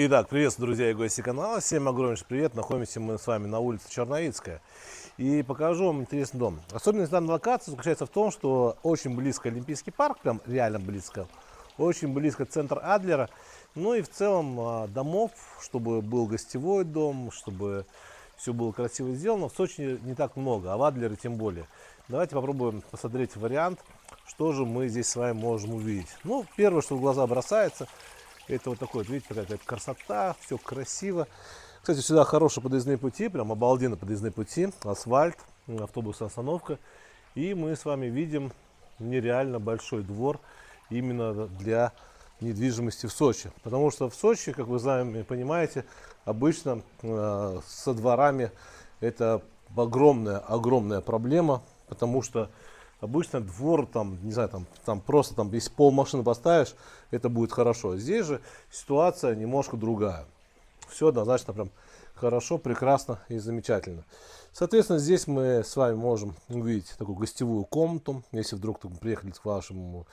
Итак, приветствую, друзья и гости канала. Всем огромнейший привет. Находимся мы с вами на улице Черновицкая. И покажу вам интересный дом. Особенность данной локации заключается в том, что очень близко Олимпийский парк, прям реально близко. Очень близко центр Адлера. Ну и в целом а, домов, чтобы был гостевой дом, чтобы все было красиво сделано. В Сочи не так много, а в Адлере тем более. Давайте попробуем посмотреть вариант, что же мы здесь с вами можем увидеть. Ну, первое, что в глаза бросается – это вот такой, видите, какая-то красота, все красиво. Кстати, сюда хорошие подъездные пути, прям обалденно подъездные пути, асфальт, автобусная остановка. И мы с вами видим нереально большой двор именно для недвижимости в Сочи. Потому что в Сочи, как вы знаете, понимаете, обычно э, со дворами это огромная-огромная проблема, потому что Обычно а двор, там, не знаю, там, там просто там, если пол машины поставишь, это будет хорошо. Здесь же ситуация немножко другая. Все однозначно прям хорошо, прекрасно и замечательно. Соответственно, здесь мы с вами можем увидеть такую гостевую комнату. Если вдруг там, приехали к вашему,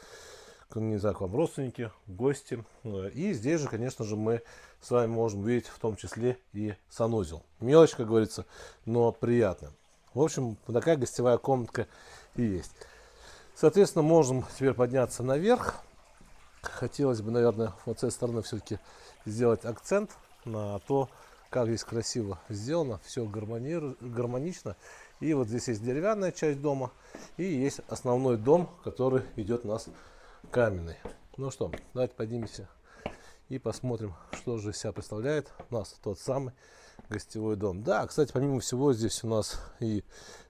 не знаю, к вам родственники, гости. Э, и здесь же, конечно же, мы с вами можем увидеть в том числе и санузел. Мелочь, как говорится, но приятно. В общем, такая гостевая комната и есть. Соответственно, можем теперь подняться наверх. Хотелось бы, наверное, вот с этой стороны все-таки сделать акцент на то, как здесь красиво сделано, все гармони... гармонично. И вот здесь есть деревянная часть дома, и есть основной дом, который идет у нас каменный. Ну что, давайте поднимемся и посмотрим, что же из себя представляет у нас тот самый гостевой дом. Да, кстати, помимо всего, здесь у нас и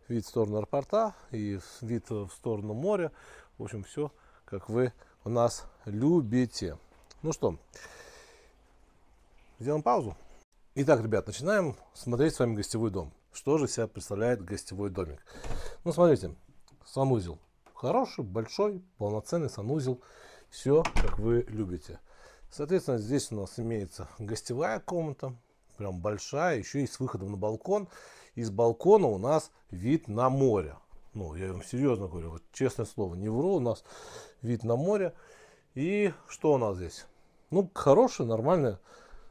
вид в сторону аэропорта, и вид в сторону моря. В общем, все, как вы у нас любите. Ну что, сделаем паузу. Итак, ребят, начинаем смотреть с вами гостевой дом. Что же себя представляет гостевой домик? Ну, смотрите, санузел. Хороший, большой, полноценный санузел. Все, как вы любите. Соответственно, здесь у нас имеется гостевая комната, прям большая, еще и с выходом на балкон. Из балкона у нас вид на море. Ну, я вам серьезно говорю, вот честное слово, не вру, у нас вид на море. И что у нас здесь? Ну, хорошая, нормальная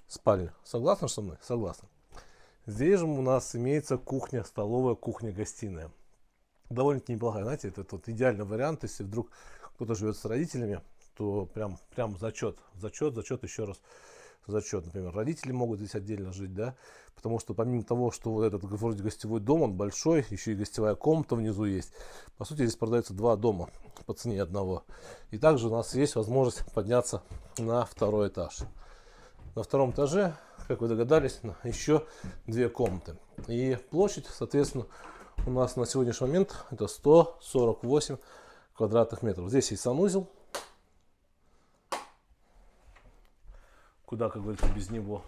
спальня. Согласны со мной? Согласны. Здесь же у нас имеется кухня, столовая, кухня-гостиная. Довольно-таки неплохая, знаете, это вот идеальный вариант, если вдруг кто-то живет с родителями, то прям, прям зачет, зачет, зачет еще раз за счет. Например, родители могут здесь отдельно жить, да, потому что помимо того, что вот этот вроде гостевой дом, он большой, еще и гостевая комната внизу есть. По сути, здесь продается два дома по цене одного. И также у нас есть возможность подняться на второй этаж. На втором этаже, как вы догадались, еще две комнаты. И площадь, соответственно, у нас на сегодняшний момент это 148 квадратных метров. Здесь есть санузел, куда, как говорится, без него.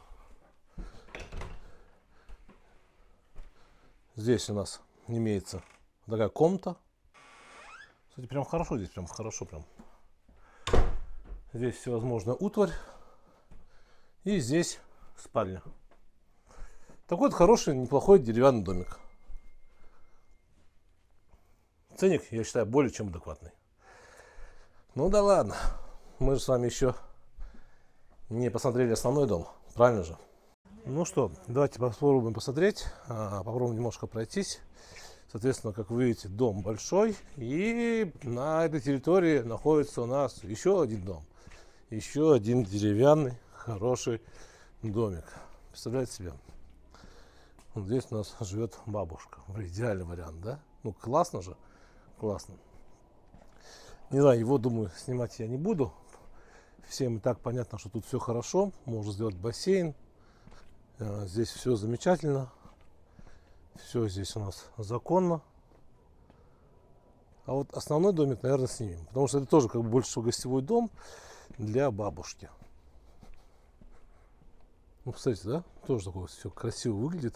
Здесь у нас имеется такая комната. Кстати, прям хорошо здесь, прям хорошо прям. Здесь всевозможная утварь. И здесь спальня. Такой вот хороший, неплохой деревянный домик. Ценник, я считаю, более чем адекватный. Ну да ладно. Мы же с вами еще не посмотрели основной дом, правильно же? Ну что, давайте попробуем посмотреть, а, попробуем немножко пройтись. Соответственно, как вы видите, дом большой, и на этой территории находится у нас еще один дом. Еще один деревянный, хороший домик. Представляете себе? Вот здесь у нас живет бабушка. Идеальный вариант, да? Ну, классно же, классно. Не знаю, его, думаю, снимать я не буду, Всем и так понятно, что тут все хорошо. Можно сделать бассейн. Э, здесь все замечательно. Все здесь у нас законно. А вот основной домик, наверное, снимем. Потому что это тоже как бы больше гостевой дом для бабушки. Ну, кстати, да? Тоже такое все красиво выглядит.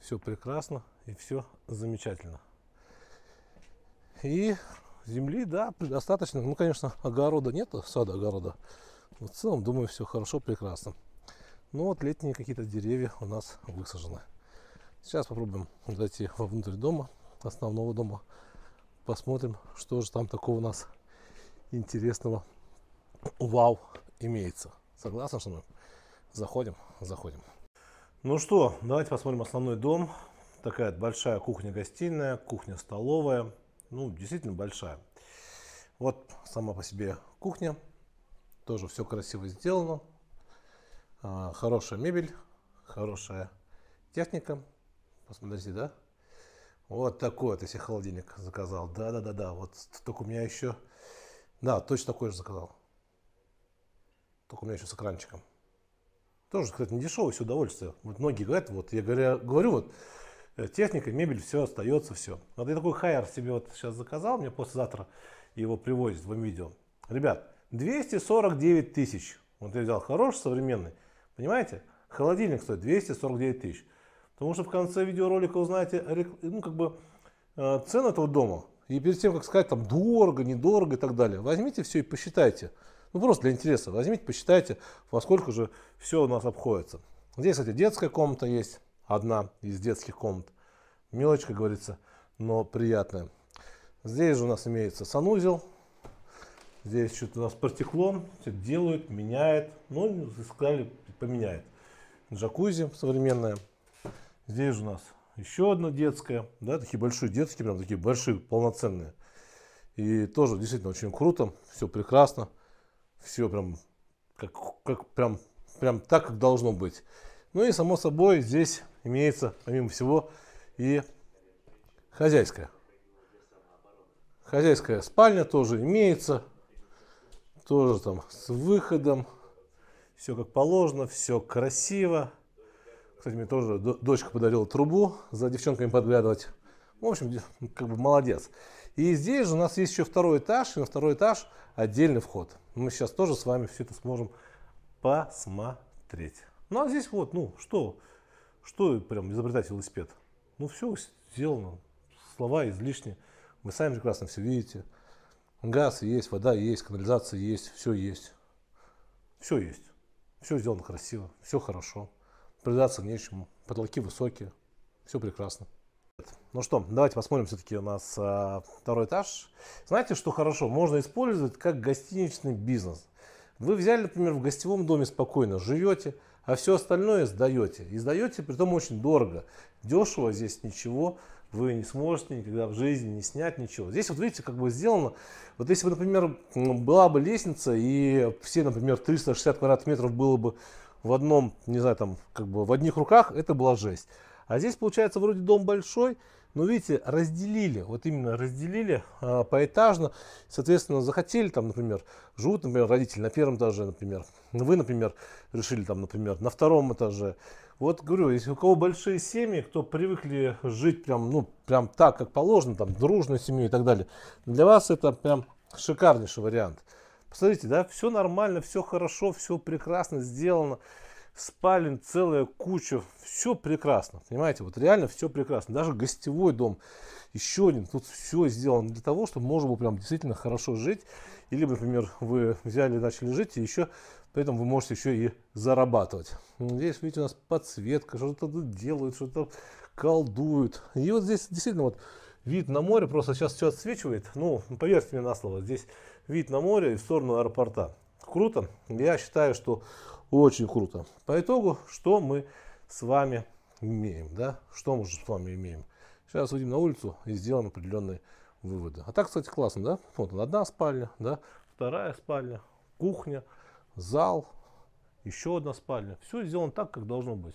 Все прекрасно и все замечательно. И Земли, да, достаточно. Ну, конечно, огорода нет, сада огорода. Но в целом, думаю, все хорошо, прекрасно. Ну вот летние какие-то деревья у нас высажены. Сейчас попробуем зайти вовнутрь дома, основного дома. Посмотрим, что же там такого у нас интересного. Вау, имеется. Согласны со мной? Заходим, заходим. Ну что, давайте посмотрим основной дом. Такая большая кухня-гостиная, кухня-столовая ну, действительно большая. Вот сама по себе кухня. Тоже все красиво сделано. А, хорошая мебель, хорошая техника. Посмотрите, да? Вот такой вот я себе холодильник заказал. Да-да-да-да, вот только у меня еще... Да, точно такой же заказал. Только у меня еще с экранчиком. Тоже, кстати, не дешевое все удовольствие. Вот многие говорят, вот я говоря, говорю, вот Э, техника, мебель, все остается, все. Вот я такой хайер себе вот сейчас заказал, мне послезавтра его привозят в видео. Ребят, 249 тысяч. Вот я взял хороший, современный. Понимаете? Холодильник стоит 249 тысяч. Потому что в конце видеоролика узнаете ну, как бы, э, цену этого дома. И перед тем, как сказать, там дорого, недорого и так далее, возьмите все и посчитайте. Ну просто для интереса. Возьмите, посчитайте, во сколько же все у нас обходится. Здесь, кстати, детская комната есть одна из детских комнат. Мелочь, как говорится, но приятная. Здесь же у нас имеется санузел. Здесь что-то у нас протекло, Все делают, меняет. Ну, сказали, поменяет. Джакузи современная. Здесь же у нас еще одно детское. Да, такие большие детские, прям такие большие, полноценные. И тоже действительно очень круто. Все прекрасно. Все прям как, как прям, прям так, как должно быть. Ну и само собой здесь имеется, помимо всего, и хозяйская. Хозяйская спальня тоже имеется. Тоже там с выходом. Все как положено, все красиво. Кстати, мне тоже дочка подарила трубу за девчонками подглядывать. В общем, как бы молодец. И здесь же у нас есть еще второй этаж, и на второй этаж отдельный вход. Мы сейчас тоже с вами все это сможем посмотреть. Ну а здесь вот, ну что, что прям изобретать велосипед? Ну все сделано, слова излишни, вы сами прекрасно все видите. Газ есть, вода есть, канализация есть, все есть. Все есть. Все сделано красиво, все хорошо. Придаться нечему, потолки высокие, все прекрасно. Ну что, давайте посмотрим все-таки у нас а, второй этаж. Знаете, что хорошо? Можно использовать как гостиничный бизнес. Вы взяли, например, в гостевом доме спокойно живете, а все остальное сдаете. И сдаете, том очень дорого. Дешево здесь ничего вы не сможете никогда в жизни не снять ничего. Здесь вот видите, как бы сделано, вот если бы, например, была бы лестница и все, например, 360 квадратных метров было бы в одном, не знаю, там, как бы в одних руках, это была жесть. А здесь получается вроде дом большой, но видите, разделили, вот именно разделили а, поэтажно. Соответственно, захотели там, например, живут, например, родители на первом этаже, например. Вы, например, решили там, например, на втором этаже. Вот говорю, если у кого большие семьи, кто привыкли жить прям, ну, прям так, как положено, там, дружной семьей и так далее, для вас это прям шикарнейший вариант. Посмотрите, да, все нормально, все хорошо, все прекрасно сделано спален целая куча, все прекрасно, понимаете, вот реально все прекрасно, даже гостевой дом, еще один, тут все сделано для того, чтобы можно было прям действительно хорошо жить, или, например, вы взяли и начали жить, и еще при этом вы можете еще и зарабатывать. Здесь, видите, у нас подсветка, что-то делают, что-то колдуют, и вот здесь действительно вот вид на море, просто сейчас все отсвечивает, ну, поверьте мне на слово, здесь вид на море и в сторону аэропорта. Круто, я считаю, что очень круто. По итогу, что мы с вами имеем, да? Что мы же с вами имеем? Сейчас выйдем на улицу и сделаем определенные выводы. А так, кстати, классно, да? Вот одна спальня, да? Вторая спальня, кухня, зал, еще одна спальня. Все сделано так, как должно быть.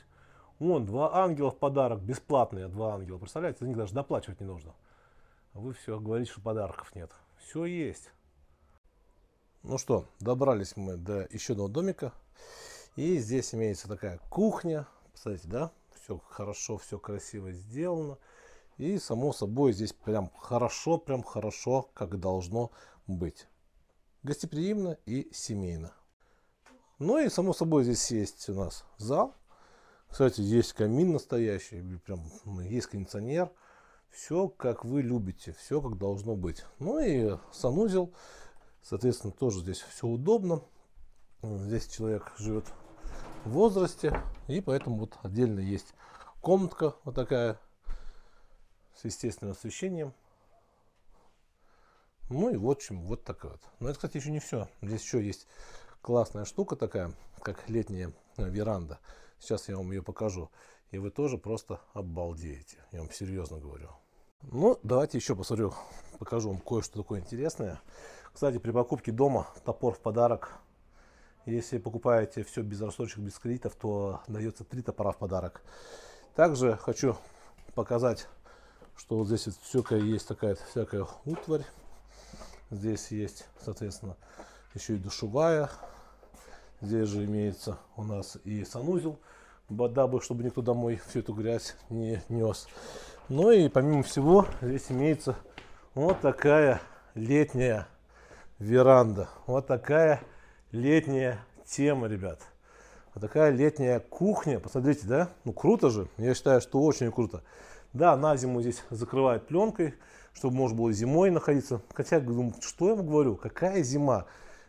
Вон, два ангела в подарок, бесплатные два ангела. Представляете, за них даже доплачивать не нужно. А вы все говорите, что подарков нет. Все есть. Ну что, добрались мы до еще одного домика. И здесь имеется такая кухня. Кстати, да, все хорошо, все красиво сделано. И само собой здесь прям хорошо, прям хорошо, как должно быть. Гостеприимно и семейно. Ну и само собой здесь есть у нас зал. Кстати, есть камин настоящий, прям ну, есть кондиционер. Все как вы любите, все как должно быть. Ну и санузел, соответственно, тоже здесь все удобно. Здесь человек живет в возрасте, и поэтому вот отдельно есть комнатка вот такая с естественным освещением. Ну и в общем вот такая вот. Но это, кстати, еще не все. Здесь еще есть классная штука такая, как летняя э, веранда. Сейчас я вам ее покажу. И вы тоже просто обалдеете. Я вам серьезно говорю. Ну, давайте еще посмотрю, покажу вам кое-что такое интересное. Кстати, при покупке дома топор в подарок если покупаете все без рассрочек, без кредитов, то дается три топора в подарок. Также хочу показать, что вот здесь вот всякая есть такая всякая утварь. Здесь есть, соответственно, еще и душевая. Здесь же имеется у нас и санузел, дабы, чтобы никто домой всю эту грязь не нес. Ну и помимо всего, здесь имеется вот такая летняя веранда. Вот такая летняя тема, ребят. Вот такая летняя кухня. Посмотрите, да? Ну, круто же. Я считаю, что очень круто. Да, на зиму здесь закрывают пленкой, чтобы можно было зимой находиться. Хотя, думаю, что я вам говорю? Какая зима?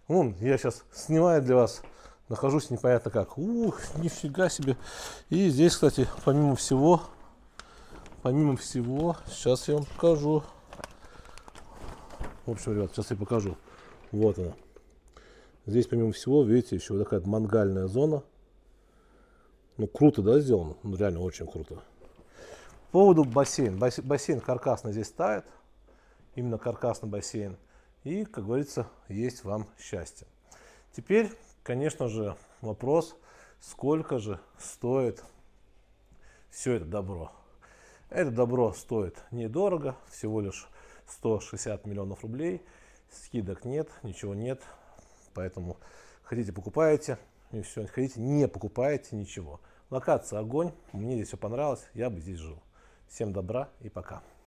Вон, я сейчас снимаю для вас. Нахожусь непонятно как. Ух, нифига себе. И здесь, кстати, помимо всего, помимо всего, сейчас я вам покажу. В общем, ребят, сейчас я покажу. Вот она. Здесь, помимо всего, видите, еще вот такая мангальная зона. Ну, круто, да, сделано? Ну, реально очень круто. По поводу бассейн. Бассейн каркасно здесь тает. Именно каркасный бассейн. И, как говорится, есть вам счастье. Теперь, конечно же, вопрос, сколько же стоит все это добро. Это добро стоит недорого, всего лишь 160 миллионов рублей. Скидок нет, ничего нет, Поэтому хотите покупаете, и все. Хотите не покупаете ничего. Локация огонь. Мне здесь все понравилось. Я бы здесь жил. Всем добра и пока.